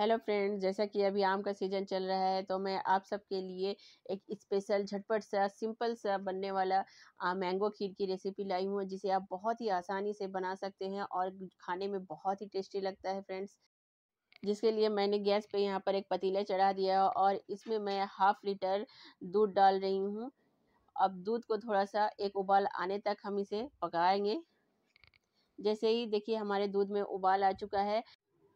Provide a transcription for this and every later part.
hello friends जैसा कि अभी आम का सीज़न चल रहा है तो मैं आप सबके लिए एक स्पेशल झटपट सा सिंपल सा बनने वाला आ, मैंगो खीर की रेसिपी लाई हूँ जिसे आप बहुत ही आसानी से बना सकते हैं और खाने में बहुत ही टेस्टी लगता है फ्रेंड्स जिसके लिए मैंने गैस पे यहाँ पर एक पतीला चढ़ा दिया और इसमें मैं हाफ़ लीटर दूध डाल रही हूँ अब दूध को थोड़ा सा एक उबाल आने तक हम इसे पकाएंगे जैसे ही देखिए हमारे दूध में उबाल आ चुका है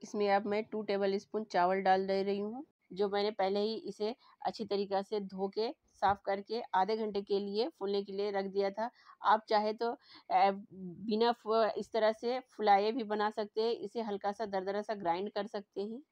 इसमें अब मैं टू टेबल स्पून चावल डाल दे रही हूँ जो मैंने पहले ही इसे अच्छी तरीक़े से धो के साफ़ करके आधे घंटे के लिए फूलने के लिए रख दिया था आप चाहे तो बिना इस तरह से फुलाए भी बना सकते हैं इसे हल्का सा दरदरा सा ग्राइंड कर सकते हैं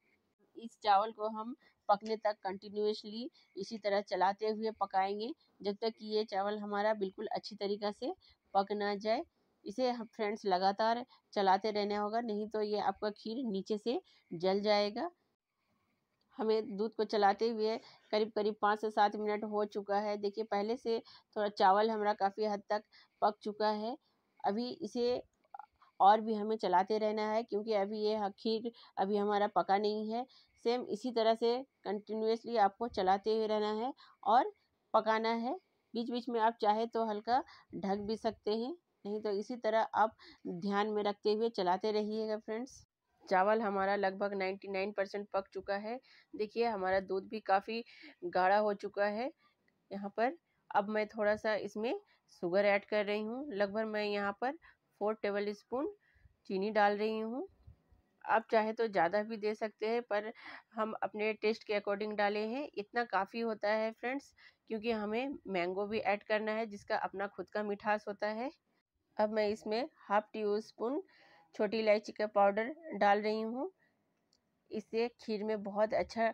इस चावल को हम पकने तक कंटिन्यूसली इसी तरह चलाते हुए पकाएंगे जब तक कि ये चावल हमारा बिल्कुल अच्छी तरीक़ा से पक ना जाए इसे हम फ्रेंड्स लगातार चलाते रहना होगा नहीं तो ये आपका खीर नीचे से जल जाएगा हमें दूध को चलाते हुए करीब करीब पाँच से सात मिनट हो चुका है देखिए पहले से थोड़ा चावल हमारा काफ़ी हद तक पक चुका है अभी इसे और भी हमें चलाते रहना है क्योंकि अभी ये खीर अभी हमारा पका नहीं है सेम इसी तरह से कंटिन्यूसली आपको चलाते हुए रहना है और पकाना है बीच बीच में आप चाहे तो हल्का ढक भी सकते हैं नहीं तो इसी तरह आप ध्यान में रखते हुए चलाते रहिएगा फ्रेंड्स चावल हमारा लगभग 99 परसेंट पक चुका है देखिए हमारा दूध भी काफ़ी गाढ़ा हो चुका है यहाँ पर अब मैं थोड़ा सा इसमें शुगर ऐड कर रही हूँ लगभग मैं यहाँ पर फोर टेबल स्पून चीनी डाल रही हूँ आप चाहे तो ज़्यादा भी दे सकते हैं पर हम अपने टेस्ट के अकॉर्डिंग डाले हैं इतना काफ़ी होता है फ्रेंड्स क्योंकि हमें मैंगो भी ऐड करना है जिसका अपना खुद का मिठास होता है अब मैं इसमें हाफ टी स्पून छोटी इलायची का पाउडर डाल रही हूँ इससे खीर में बहुत अच्छा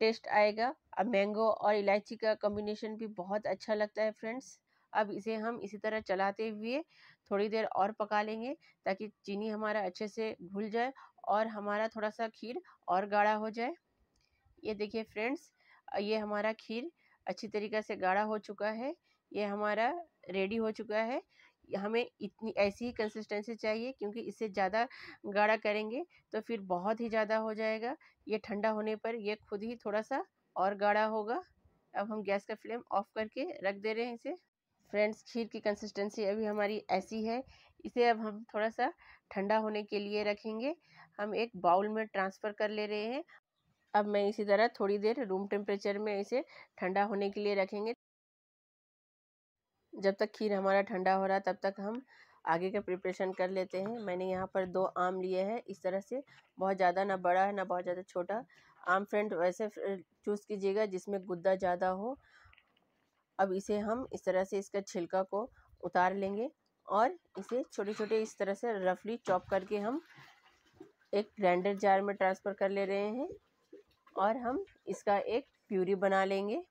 टेस्ट आएगा अब मैंगो और इलायची का कॉम्बिनेशन भी बहुत अच्छा लगता है फ्रेंड्स अब इसे हम इसी तरह चलाते हुए थोड़ी देर और पका लेंगे ताकि चीनी हमारा अच्छे से घुल जाए और हमारा थोड़ा सा खीर और गाढ़ा हो जाए ये देखिए फ्रेंड्स ये हमारा खीर अच्छी तरीके से गाढ़ा हो चुका है ये हमारा रेडी हो चुका है हमें इतनी ऐसी ही कंसिस्टेंसी चाहिए क्योंकि इससे ज़्यादा गाढ़ा करेंगे तो फिर बहुत ही ज़्यादा हो जाएगा ये ठंडा होने पर ये खुद ही थोड़ा सा और गाढ़ा होगा अब हम गैस का फ्लेम ऑफ करके रख दे रहे हैं इसे फ्रेंड्स खीर की कंसिस्टेंसी अभी हमारी ऐसी है इसे अब हम थोड़ा सा ठंडा होने के लिए रखेंगे हम एक बाउल में ट्रांसफ़र कर ले रहे हैं अब मैं इसी तरह थोड़ी देर रूम टेम्परेचर में इसे ठंडा होने के लिए रखेंगे जब तक खीर हमारा ठंडा हो रहा है तब तक हम आगे का प्रिपरेशन कर लेते हैं मैंने यहाँ पर दो आम लिए हैं इस तरह से बहुत ज़्यादा ना बड़ा है ना बहुत ज़्यादा छोटा आम फ्रेंड वैसे चूज़ कीजिएगा जिसमें गुद्दा ज़्यादा हो अब इसे हम इस तरह से इसका छिलका को उतार लेंगे और इसे छोटे छोटे इस तरह से रफली चॉप करके हम एक ग्राइंडर जार में ट्रांसफ़र कर ले रहे हैं और हम इसका एक प्यूरी बना लेंगे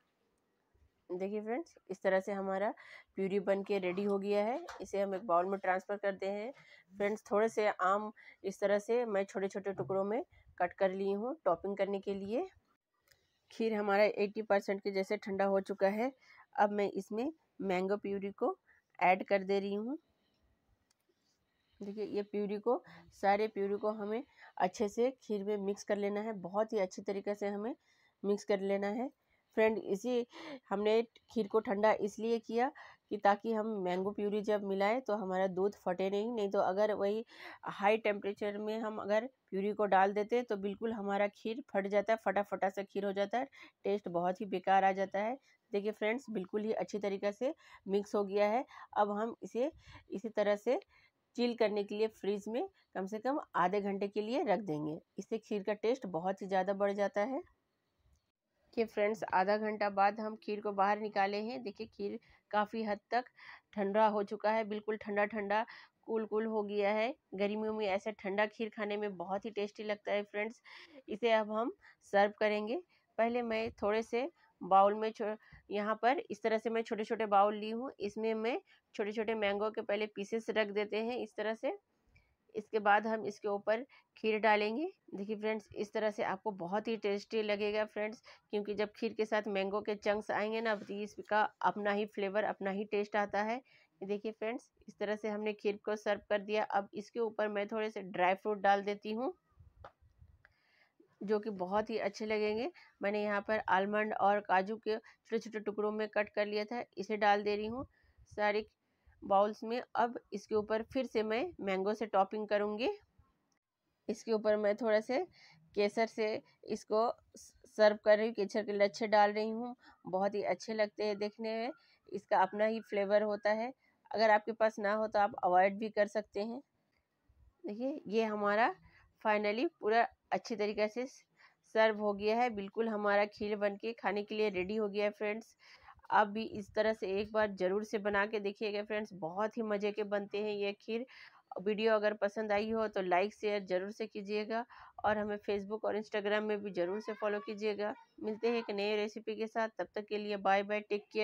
देखिए फ्रेंड्स इस तरह से हमारा प्यूरी बन के रेडी हो गया है इसे हम एक बाउल में ट्रांसफ़र करते हैं फ्रेंड्स थोड़े से आम इस तरह से मैं छोटे छोटे टुकड़ों में कट कर ली हूँ टॉपिंग करने के लिए खीर हमारा 80 परसेंट के जैसे ठंडा हो चुका है अब मैं इसमें मैंगो प्यूरी को ऐड कर दे रही हूँ देखिए ये प्यूरी को सारे प्यूरी को हमें अच्छे से खीर में मिक्स कर लेना है बहुत ही अच्छी तरीके से हमें मिक्स कर लेना है फ्रेंड इसी हमने खीर को ठंडा इसलिए किया कि ताकि हम मैंगो प्यूरी जब मिलाएं तो हमारा दूध फटे नहीं नहीं तो अगर वही हाई टेम्परेचर में हम अगर प्यूरी को डाल देते तो बिल्कुल हमारा खीर फट जाता है फटाफटा सा खीर हो जाता है टेस्ट बहुत ही बेकार आ जाता है देखिए फ्रेंड्स बिल्कुल ही अच्छी तरीके से मिक्स हो गया है अब हम इसे इसी तरह से चिल करने के लिए फ्रिज में कम से कम आधे घंटे के लिए रख देंगे इससे खीर का टेस्ट बहुत ही ज़्यादा बढ़ जाता है देखिए फ्रेंड्स आधा घंटा बाद हम खीर को बाहर निकाले हैं देखिए खीर काफ़ी हद तक ठंडा हो चुका है बिल्कुल ठंडा ठंडा कूल कूल हो गया है गर्मियों में ऐसा ठंडा खीर खाने में बहुत ही टेस्टी लगता है फ्रेंड्स इसे अब हम सर्व करेंगे पहले मैं थोड़े से बाउल में यहाँ पर इस तरह से मैं छोटे छोटे बाउल ली हूँ इसमें मैं छोटे छोटे मैंगो के पहले पीसेस रख देते हैं इस तरह से इसके बाद हम इसके ऊपर खीर डालेंगे देखिए फ्रेंड्स इस तरह से आपको बहुत ही टेस्टी लगेगा फ्रेंड्स क्योंकि जब खीर के साथ मैंगो के चंक्स आएंगे ना तो इसका अपना ही फ्लेवर अपना ही टेस्ट आता है देखिए फ्रेंड्स इस तरह से हमने खीर को सर्व कर दिया अब इसके ऊपर मैं थोड़े से ड्राई फ्रूट डाल देती हूँ जो कि बहुत ही अच्छे लगेंगे मैंने यहाँ पर आलमंड और काजू के छोटे छोटे टुकड़ों में कट कर लिया था इसे डाल दे रही हूँ सारी बाउल्स में अब इसके ऊपर फिर से मैं मैंगो से टॉपिंग करूँगी इसके ऊपर मैं थोड़ा से केसर से इसको सर्व कर रही हूँ केसर के लच्छे डाल रही हूँ बहुत ही अच्छे लगते हैं देखने में इसका अपना ही फ्लेवर होता है अगर आपके पास ना हो तो आप अवॉइड भी कर सकते हैं देखिए ये हमारा फाइनली पूरा अच्छी तरीके से सर्व हो गया है बिल्कुल हमारा खीर बन के खाने के लिए रेडी हो गया है फ्रेंड्स आप भी इस तरह से एक बार ज़रूर से बना के देखिएगा फ्रेंड्स बहुत ही मज़े के बनते हैं ये खीर वीडियो अगर पसंद आई हो तो लाइक शेयर ज़रूर से कीजिएगा और हमें फेसबुक और इंस्टाग्राम में भी ज़रूर से फॉलो कीजिएगा मिलते हैं एक नए रेसिपी के साथ तब तक के लिए बाय बाय टेक केयर